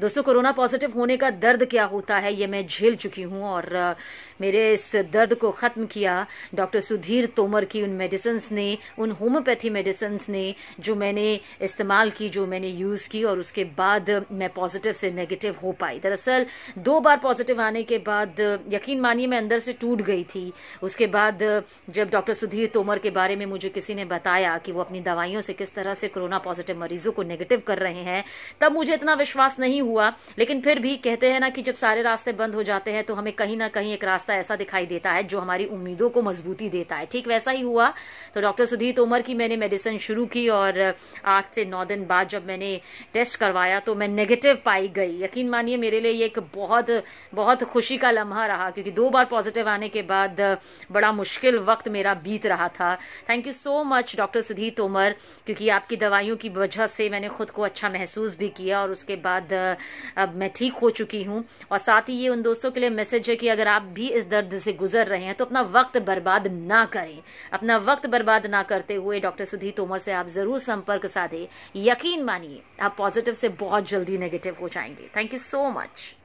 दोस्तों corona positive होने का दर्द क्या होता है ये मैं झेल चुकी हूँ और मेरे इस दर्द को ख़त्म किया डॉक्टर सुधीर तोमर की उन मेडिसन्स ने उन होम्योपैथी मेडिसन्स ने जो मैंने इस्तेमाल की जो मैंने यूज़ की और उसके बाद मैं पॉजिटिव से नेगेटिव हो पाई दरअसल दो बार पॉजिटिव आने के बाद यकीन मानिए मैं अंदर से टूट गई थी उसके बाद जब डॉक्टर सुधीर तोमर के बारे में मुझे किसी ने बताया कि वो अपनी दवाइयों से किस तरह से कोरोना पॉजिटिव मरीजों को नेगेटिव कर रहे हैं तब मुझे इतना विश्वास नहीं हुआ लेकिन फिर भी कहते हैं ना कि जब सारे रास्ते बंद हो जाते हैं तो हमें कहीं ना कहीं एक रास्ता ऐसा दिखाई देता है जो हमारी उम्मीदों को मजबूती देता है ठीक वैसा ही हुआ तो डॉक्टर सुधीर तोमर की मैंने मेडिसिन शुरू की और आठ से नौ दिन बाद जब मैंने टेस्ट करवाया तो मैं नेगेटिव पाई गई यकीन मानिए मेरे लिए एक बहुत बहुत खुशी का लम्हा रहा क्योंकि दो बार पॉजिटिव आने के बाद बड़ा मुश्किल वक्त मेरा बीत रहा था thank you so much doctor Sudhir Tomar क्योंकि आपकी दवाइयों की वजह से मैंने खुद को अच्छा महसूस भी किया और उसके बाद अब मैं ठीक हो चुकी हूँ और साथ ही ये उन दोस्तों के लिए मैसेज है कि अगर आप भी इस दर्द से गुजर रहे हैं तो अपना वक्त बर्बाद ना करें अपना वक्त बर्बाद ना करते हुए डॉक्टर सुधीर तोमर से आप ज़रूर संपर्क साधे यकीन मानिए आप पॉजिटिव से बहुत जल्दी नेगेटिव हो जाएंगे थैंक यू सो मच